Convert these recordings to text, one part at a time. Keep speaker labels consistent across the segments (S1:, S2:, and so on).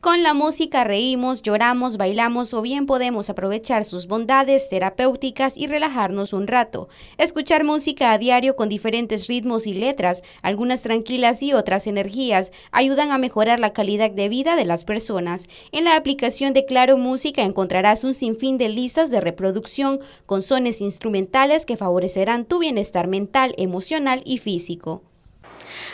S1: Con la música reímos, lloramos, bailamos o bien podemos aprovechar sus bondades terapéuticas y relajarnos un rato. Escuchar música a diario con diferentes ritmos y letras, algunas tranquilas y otras energías, ayudan a mejorar la calidad de vida de las personas. En la aplicación de Claro Música encontrarás un sinfín de listas de reproducción con sones instrumentales que favorecerán tu bienestar mental, emocional y físico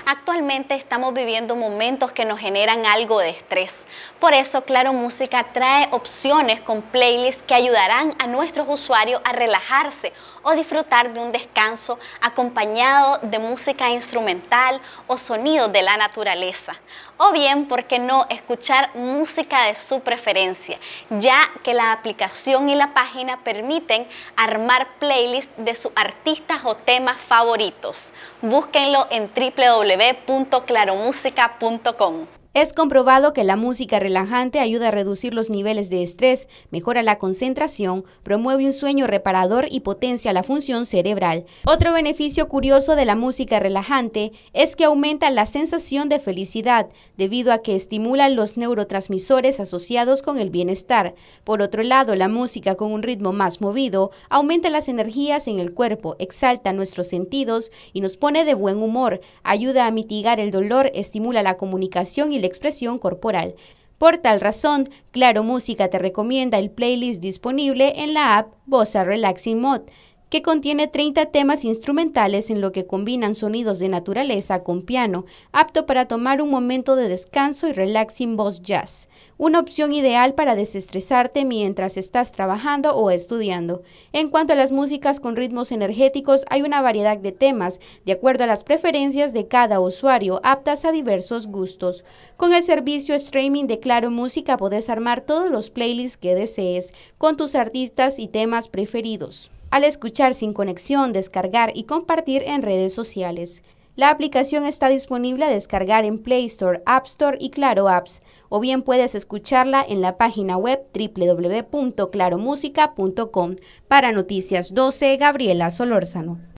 S2: actualmente estamos viviendo momentos que nos generan algo de estrés. Por eso Claro Música trae opciones con playlists que ayudarán a nuestros usuarios a relajarse o disfrutar de un descanso acompañado de música instrumental o sonidos de la naturaleza. O bien, ¿por qué no escuchar música de su preferencia? Ya que la aplicación y la página permiten armar playlists de sus artistas o temas favoritos. Búsquenlo en www www.claromusica.com
S1: es comprobado que la música relajante ayuda a reducir los niveles de estrés, mejora la concentración, promueve un sueño reparador y potencia la función cerebral. Otro beneficio curioso de la música relajante es que aumenta la sensación de felicidad, debido a que estimula los neurotransmisores asociados con el bienestar. Por otro lado, la música con un ritmo más movido aumenta las energías en el cuerpo, exalta nuestros sentidos y nos pone de buen humor, ayuda a mitigar el dolor, estimula la comunicación y expresión corporal. Por tal razón, Claro Música te recomienda el playlist disponible en la app Bosa Relaxing Mode que contiene 30 temas instrumentales en lo que combinan sonidos de naturaleza con piano, apto para tomar un momento de descanso y relaxing voz jazz, una opción ideal para desestresarte mientras estás trabajando o estudiando. En cuanto a las músicas con ritmos energéticos, hay una variedad de temas, de acuerdo a las preferencias de cada usuario, aptas a diversos gustos. Con el servicio streaming de Claro Música podés armar todos los playlists que desees, con tus artistas y temas preferidos al escuchar sin conexión, descargar y compartir en redes sociales. La aplicación está disponible a descargar en Play Store, App Store y Claro Apps, o bien puedes escucharla en la página web www.claromusica.com. Para Noticias 12, Gabriela Solórzano.